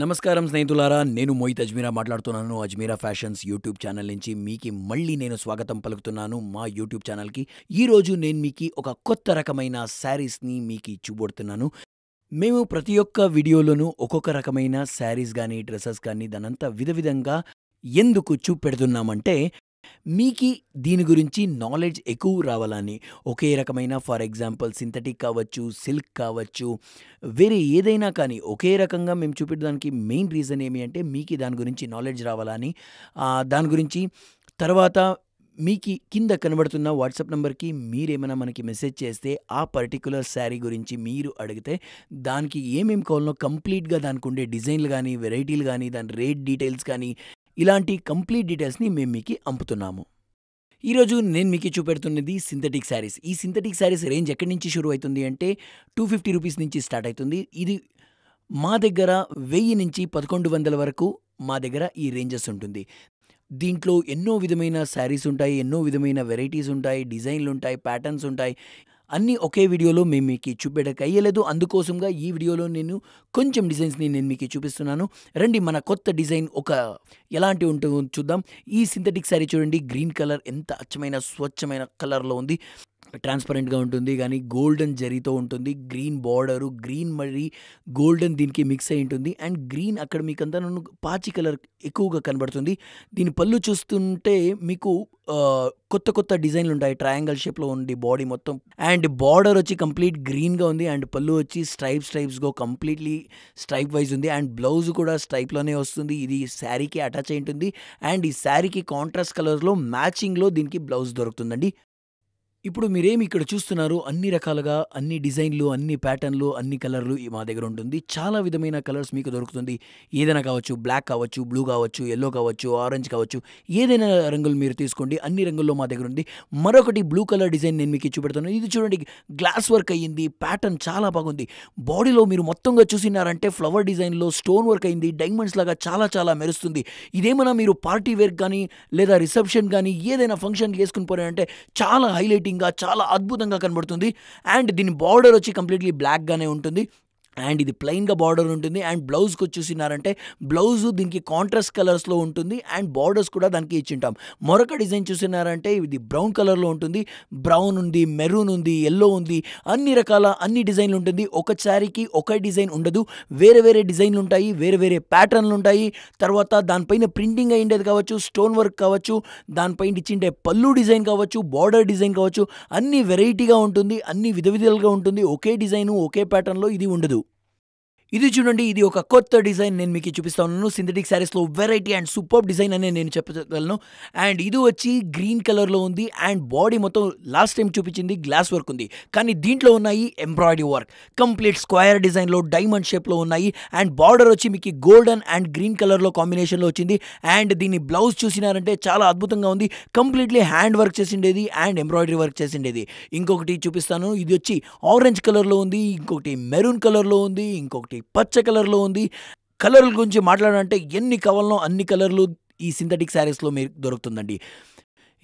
నమస్కారం స్నేహితులారా నేను మోయిత్ అజ్మీరా మాట్లాడుతున్నాను అజ్మీరా ఫ్యాషన్స్ యూట్యూబ్ ఛానల్ నుంచి మీకు మళ్ళీ నేను స్వాగతం పలుకుతున్నాను మా యూట్యూబ్ ఛానల్కి ఈరోజు నేను మీకు ఒక కొత్త రకమైన శారీస్ని మీకు చూపడుతున్నాను మేము ప్రతి ఒక్క వీడియోలోనూ ఒక్కొక్క రకమైన శారీస్ కానీ డ్రెస్సెస్ కానీ దానంతా విధ విధంగా ఎందుకు చూపెడుతున్నామంటే మీకి దీని గురించి నాలెడ్జ్ ఎక్కువ రావాలని ఒకే రకమైన ఫర్ ఎగ్జాంపుల్ సింథటిక్ కావచ్చు సిల్క్ కావచ్చు వేరే ఏదైనా కానీ ఒకే రకంగా మేము చూపించడానికి మెయిన్ రీజన్ ఏమి అంటే మీకు దాని గురించి నాలెడ్జ్ రావాలని దాని గురించి తర్వాత మీకు కింద కనబడుతున్న వాట్సాప్ నెంబర్కి మీరేమైనా మనకి మెసేజ్ చేస్తే ఆ పర్టికులర్ శారీ గురించి మీరు అడిగితే దానికి ఏమేమి కావాలో కంప్లీట్గా దానికి ఉండే డిజైన్లు కానీ వెరైటీలు కానీ దాని రేట్ డీటెయిల్స్ కానీ ఇలాంటి కంప్లీట్ డీటెయిల్స్ని మేము మీకు అంపుతున్నాము ఈరోజు నేను మీకు చూపెడుతున్నది సింథటిక్ శారీస్ ఈ సింథటిక్ శారీస్ రేంజ్ ఎక్కడి నుంచి షురూ అవుతుంది అంటే టూ ఫిఫ్టీ రూపీస్ నుంచి స్టార్ట్ అవుతుంది ఇది మా దగ్గర వెయ్యి నుంచి పదకొండు వందల వరకు మా దగ్గర ఈ రేంజెస్ ఉంటుంది దీంట్లో ఎన్నో విధమైన శారీస్ ఉంటాయి ఎన్నో విధమైన వెరైటీస్ ఉంటాయి డిజైన్లు ఉంటాయి ప్యాటర్న్స్ ఉంటాయి అన్నీ ఒకే వీడియోలో మేము మీకు చూపేటకు అయ్యలేదు అందుకోసంగా ఈ వీడియోలో నేను కొంచెం డిజైన్స్ని నేను మీకు చూపిస్తున్నాను రండి మన కొత్త డిజైన్ ఒక ఎలాంటి ఉంటుందో చూద్దాం ఈ సింథటిక్ శారీ చూడండి గ్రీన్ కలర్ ఎంత అచ్చమైన స్వచ్ఛమైన కలర్లో ఉంది ట్రాన్స్పరెంట్గా ఉంటుంది కానీ గోల్డెన్ జరీతో ఉంటుంది గ్రీన్ బార్డరు గ్రీన్ మరి గోల్డెన్ దీనికి మిక్స్ అయి ఉంటుంది అండ్ గ్రీన్ అక్కడ మీకు అంతా నన్ను పాచి కలర్ ఎక్కువగా కనబడుతుంది దీని పళ్ళు చూస్తుంటే మీకు కొత్త కొత్త డిజైన్లు ఉంటాయి ట్రయాంగల్ షేప్లో ఉంది బాడీ మొత్తం అండ్ బార్డర్ వచ్చి కంప్లీట్ గ్రీన్గా ఉంది అండ్ పళ్ళు వచ్చి స్ట్రైప్ స్ట్రైప్స్గా కంప్లీట్లీ స్ట్రైప్ వైజ్ ఉంది అండ్ బ్లౌజ్ కూడా స్ట్రైప్లోనే వస్తుంది ఇది శారీకి అటాచ్ అయి ఉంటుంది అండ్ ఈ శారీకి కాంట్రాస్ట్ కలర్లో మ్యాచింగ్లో దీనికి బ్లౌజ్ దొరుకుతుందండి ఇప్పుడు మీరేమి ఇక్కడ చూస్తున్నారు అన్ని రకాలుగా అన్ని డిజైన్లు అన్ని ప్యాటర్న్లు అన్ని కలర్లు మా దగ్గర ఉంటుంది చాలా విధమైన కలర్స్ మీకు దొరుకుతుంది ఏదైనా కావచ్చు బ్లాక్ కావచ్చు బ్లూ కావచ్చు ఎల్లో కావచ్చు ఆరెంజ్ కావచ్చు ఏదైనా రంగులు మీరు తీసుకోండి అన్ని రంగుల్లో మా దగ్గర ఉంది మరొకటి బ్లూ కలర్ డిజైన్ నేను మీకు చూపెడతాను ఇది చూడండి గ్లాస్ వర్క్ అయ్యింది ప్యాటర్న్ చాలా బాగుంది బాడీలో మీరు మొత్తంగా చూసినారంటే ఫ్లవర్ డిజైన్లో స్టోన్ వర్క్ అయింది డైమండ్స్ లాగా చాలా చాలా మెరుస్తుంది ఇదేమైనా మీరు పార్టీ వేర్ కానీ లేదా రిసెప్షన్ కానీ ఏదైనా ఫంక్షన్ వేసుకుని పోయారంటే చాలా హైలైట్ గా చాలా అద్భుతంగా కనబడుతుంది అండ్ దీని బార్డర్ వచ్చి కంప్లీట్లీ బ్లాక్గానే ఉంటుంది అండ్ ఇది ప్లెయిన్గా బార్డర్ ఉంటుంది అండ్ బ్లౌజ్కి వచ్చేసినారంటే బ్లౌజ్ దీనికి కాంట్రాస్ట్ కలర్స్లో ఉంటుంది అండ్ బార్డర్స్ కూడా దానికి ఇచ్చింటాం మరొక డిజైన్ చూసినారంటే ఇది బ్రౌన్ కలర్లో ఉంటుంది బ్రౌన్ ఉంది మెరూన్ ఉంది ఎల్లో ఉంది అన్ని రకాల అన్ని డిజైన్లు ఉంటుంది ఒక శారీకి ఒక డిజైన్ ఉండదు వేరే వేరే డిజైన్లు ఉంటాయి వేరే వేరే ప్యాటర్న్లు ఉంటాయి తర్వాత దానిపైన ప్రింటింగ్ ఉండేది కావచ్చు స్టోన్ వర్క్ కావచ్చు దానిపైన ఇచ్చిండే పళ్ళు డిజైన్ కావచ్చు బార్డర్ డిజైన్ కావచ్చు అన్ని వెరైటీగా ఉంటుంది అన్ని విధ విధాలుగా ఉంటుంది ఒకే డిజైను ఒకే ప్యాటర్న్లో ఇది ఉండదు ఇది చూడండి ఇది ఒక కొత్త డిజైన్ నేను మీకు చూపిస్తా ఉన్నాను సింథటిక్ శారీస్లో వెరైటీ అండ్ సూపర్ డిజైన్ అనే నేను చెప్పగలను అండ్ ఇది వచ్చి గ్రీన్ కలర్లో ఉంది అండ్ బాడీ మొత్తం లాస్ట్ టైం చూపించింది గ్లాస్ వర్క్ ఉంది కానీ దీంట్లో ఉన్నాయి ఎంబ్రాయిడరీ వర్క్ కంప్లీట్ స్క్వయర్ డిజైన్లో డైమండ్ షేప్లో ఉన్నాయి అండ్ బార్డర్ వచ్చి మీకు గోల్డెన్ అండ్ గ్రీన్ కలర్లో కాంబినేషన్లో వచ్చింది అండ్ దీన్ని బ్లౌజ్ చూసినారంటే చాలా అద్భుతంగా ఉంది కంప్లీట్లీ హ్యాండ్ వర్క్ చేసిండేది అండ్ ఎంబ్రాయిడరీ వర్క్ చేసిండేది ఇంకొకటి చూపిస్తాను ఇది వచ్చి ఆరెంజ్ కలర్లో ఉంది ఇంకొకటి మెరూన్ కలర్లో ఉంది ఇంకొకటి పచ్చ కలర్లో ఉంది కలర్ల గురించి మాట్లాడాలంటే ఎన్ని కవలనో అన్ని కలర్లు ఈ సింథటిక్ శారీస్లో మీకు దొరుకుతుందండి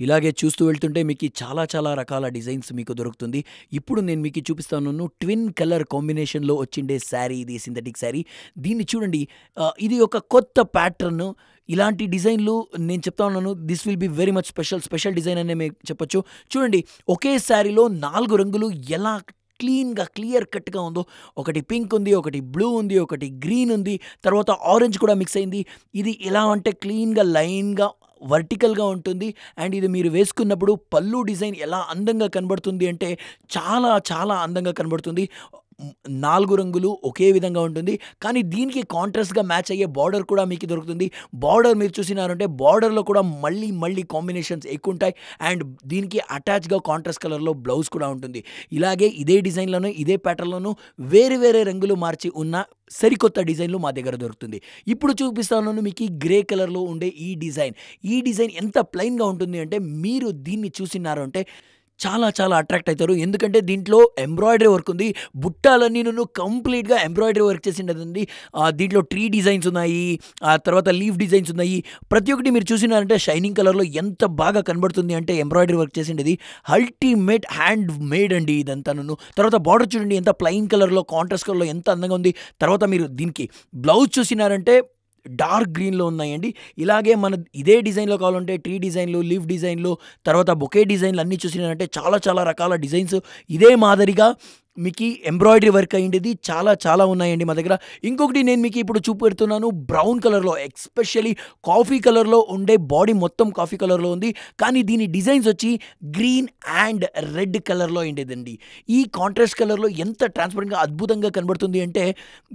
ఇలాగే చూస్తూ వెళ్తుంటే మీకు చాలా చాలా రకాల డిజైన్స్ మీకు దొరుకుతుంది ఇప్పుడు నేను మీకు చూపిస్తాను ట్విన్ కలర్ కాంబినేషన్లో వచ్చిండే శారీ ఇది సింథటిక్ శారీ దీన్ని చూడండి ఇది ఒక కొత్త ప్యాటర్న్ ఇలాంటి డిజైన్లు నేను చెప్తా ఉన్నాను this will be very much special special design అనే మేము చెప్పొచ్చు చూడండి ఒకే శారీలో నాలుగు రంగులు ఎలా క్లీన్గా క్లియర్ కట్గా ఉందో ఒకటి పింక్ ఉంది ఒకటి బ్లూ ఉంది ఒకటి గ్రీన్ ఉంది తర్వాత ఆరెంజ్ కూడా మిక్స్ అయింది ఇది ఎలా అంటే క్లీన్గా లైన్గా వర్టికల్గా ఉంటుంది అండ్ ఇది మీరు వేసుకున్నప్పుడు పళ్ళు డిజైన్ ఎలా అందంగా కనబడుతుంది అంటే చాలా చాలా అందంగా కనబడుతుంది నాలుగు రంగులు ఒకే విధంగా ఉంటుంది కానీ దీనికి కాంట్రాస్ట్గా మ్యాచ్ అయ్యే బార్డర్ కూడా మీకు దొరుకుతుంది బార్డర్ మీరు చూసినారంటే బార్డర్లో కూడా మళ్ళీ మళ్ళీ కాంబినేషన్స్ ఎక్కువ ఉంటాయి అండ్ దీనికి అటాచ్గా కాంట్రాస్ట్ కలర్లో బ్లౌజ్ కూడా ఉంటుంది ఇలాగే ఇదే డిజైన్లోనూ ఇదే ప్యాటర్న్లోనూ వేరే వేరే రంగులు మార్చి ఉన్న సరికొత్త డిజైన్లు మా దగ్గర దొరుకుతుంది ఇప్పుడు చూపిస్తాను మీకు ఈ గ్రే కలర్లో ఉండే ఈ డిజైన్ ఈ డిజైన్ ఎంత ప్లెయిన్గా ఉంటుంది అంటే మీరు దీన్ని చూసినారంటే చాలా చాలా అట్రాక్ట్ అవుతారు ఎందుకంటే దీంట్లో ఎంబ్రాయిడరీ వర్క్ ఉంది బుట్టాలన్నీ నన్ను కంప్లీట్గా ఎంబ్రాయిడరీ వర్క్ చేసి ఉండదండి దీంట్లో ట్రీ డిజైన్స్ ఉన్నాయి ఆ తర్వాత లీవ్ డిజైన్స్ ఉన్నాయి ప్రతి ఒక్కటి మీరు చూసినారంటే షైనింగ్ కలర్లో ఎంత బాగా కనబడుతుంది అంటే ఎంబ్రాయిడరీ వర్క్ చేసి ఉండేది అల్టిమేట్ హ్యాండ్ మేడ్ అండి ఇదంతా నన్ను తర్వాత బార్డర్ చూడండి ఎంత ప్లెయిన్ కలర్లో కాంట్రాస్ట్ కలర్లో ఎంత అందంగా ఉంది తర్వాత మీరు దీనికి బ్లౌజ్ చూసినారంటే డార్క్ గ్రీన్లో ఉన్నాయండి ఇలాగే మన ఇదే డిజైన్లో కావాలంటే ట్రీ డిజైన్లు లీవ్ డిజైన్లు తర్వాత బొకే డిజైన్లు అన్నీ చూసినారంటే చాలా చాలా రకాల డిజైన్స్ ఇదే మాదిరిగా మీకు ఎంబ్రాయిడరీ వర్క్ అయ్యింది చాలా చాలా ఉన్నాయండి మా దగ్గర ఇంకొకటి నేను మీకు ఇప్పుడు చూపెడుతున్నాను బ్రౌన్ కలర్లో ఎక్స్పెషల్లీ కాఫీ కలర్లో ఉండే బాడీ మొత్తం కాఫీ కలర్లో ఉంది కానీ దీని డిజైన్స్ వచ్చి గ్రీన్ అండ్ రెడ్ కలర్లో ఉండేదండి ఈ కాంట్రాస్ట్ కలర్లో ఎంత ట్రాన్స్పరెంట్గా అద్భుతంగా కనబడుతుంది అంటే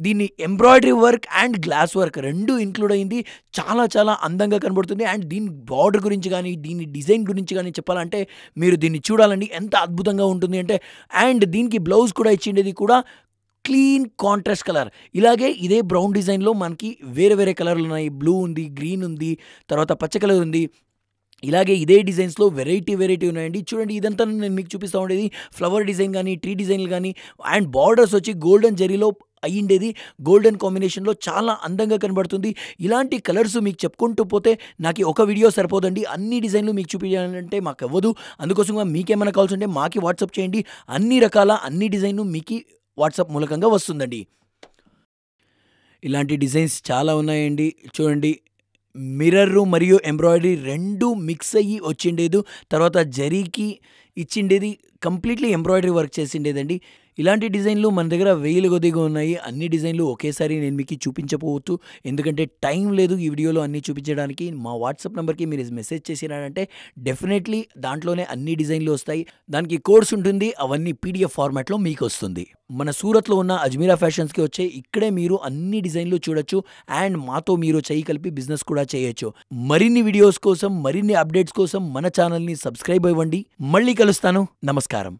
దీన్ని embroidery work and glass work రెండు ఇంక్లూడ్ అయింది చాలా చాలా అందంగా కనబడుతుంది అండ్ దీని బార్డర్ గురించి కానీ దీని డిజైన్ గురించి కానీ చెప్పాలంటే మీరు దీన్ని చూడాలండి ఎంత అద్భుతంగా ఉంటుంది అంటే అండ్ దీనికి బ్లౌజ్ షూస్ కూడా ఇచ్చిండేది కూడా క్లీన్ కాంట్రాస్ట్ కలర్ ఇలాగే ఇదే బ్రౌన్ డిజైన్లో మనకి వేరే వేరే కలర్లు ఉన్నాయి బ్లూ ఉంది గ్రీన్ ఉంది తర్వాత పచ్చ కలర్ ఉంది ఇలాగే ఇదే డిజైన్స్లో వెరైటీ వెరైటీ ఉన్నాయండి చూడండి ఇదంతా నేను మీకు చూపిస్తూ ఉండేది ఫ్లవర్ డిజైన్ కానీ ట్రీ డిజైన్లు కానీ అండ్ బార్డర్స్ వచ్చి గోల్డెన్ జెరీలో అయ్యిండేది గోల్డెన్ కాంబినేషన్లో చాలా అందంగా కనబడుతుంది ఇలాంటి కలర్స్ మీకు చెప్పుకుంటూ పోతే నాకు ఒక వీడియో సరిపోదండి అన్ని డిజైన్లు మీకు చూపించాలంటే మాకు అవ్వదు అందుకోసం మీకేమైనా కావాల్సి ఉంటే మాకు వాట్సాప్ చేయండి అన్ని రకాల అన్ని డిజైన్లు మీకు వాట్సాప్ మూలకంగా వస్తుందండి ఇలాంటి డిజైన్స్ చాలా ఉన్నాయండి చూడండి మిర్రర్ మరియు ఎంబ్రాయిడరీ రెండు మిక్స్ అయ్యి వచ్చిండేది తర్వాత జరీకి ఇచ్చిండేది కంప్లీట్లీ ఎంబ్రాయిడరీ వర్క్ చేసిండేదండి ఇలాంటి డిజైన్లు మన దగ్గర వేలు కొద్దిగా ఉన్నాయి అన్ని డిజైన్లు ఒకేసారి నేను మీకు చూపించపోవచ్చు ఎందుకంటే టైం లేదు ఈ వీడియోలో అన్నీ చూపించడానికి మా వాట్సాప్ నెంబర్కి మీరు మెసేజ్ చేసినారంటే డెఫినెట్లీ దాంట్లోనే అన్ని డిజైన్లు వస్తాయి దానికి కోర్స్ ఉంటుంది అవన్నీ పీడిఎఫ్ ఫార్మాట్లో మీకు వస్తుంది మన సూరత్లో ఉన్న అజ్మీరా ఫ్యాషన్స్కి వచ్చే ఇక్కడే మీరు అన్ని డిజైన్లు చూడొచ్చు అండ్ మాతో మీరు చేయి కలిపి బిజినెస్ కూడా చేయొచ్చు మరిన్ని వీడియోస్ కోసం మరిన్ని అప్డేట్స్ కోసం మన ఛానల్ని సబ్స్క్రైబ్ ఇవ్వండి మళ్ళీ కలుస్తాను నమస్కారం നമസ്കാരം